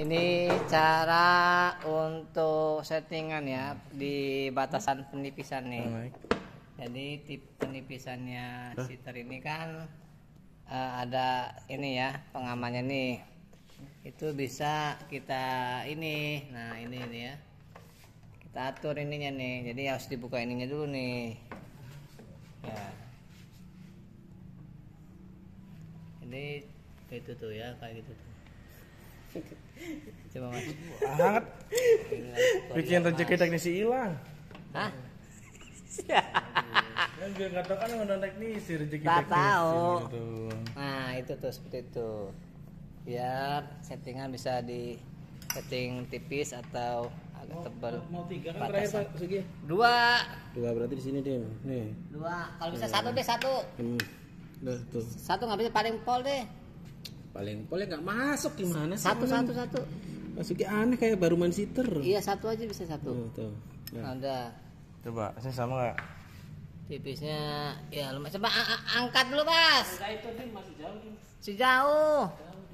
Ini cara untuk settingan ya di batasan penipisan nih. Jadi tip penipisannya sitter ini kan uh, ada ini ya pengamannya nih. Itu bisa kita ini. Nah, ini ini ya. Kita atur ininya nih. Jadi harus dibuka ininya dulu nih. Ya. Jadi itu tuh ya kayak gitu tuh. Coba mas. Hangat. Bikin rezeki teknisi hilang. Hah? kan biar nggak tahu kan undang teknisi rezeki teknisi. tahu. Gitu. Nah itu tuh seperti itu. Biar settingan bisa di setting tipis atau agak mau, oh, tebal. Mau tiga kan terakhir Pak Sugi? Dua. Dua berarti di sini deh. Nih. Dua. Kalau bisa iya. satu deh satu. Hmm. Duh, tuh. Satu nggak bisa paling pol deh paling boleh nggak masuk gimana satu sih? satu satu masuknya aneh kayak baru main sitter iya satu aja bisa satu tuh, iya, tuh. Ya. ada coba saya sama nggak tipisnya ya lumayan coba angkat dulu mas Enggak, itu masih jauh sejauh jauh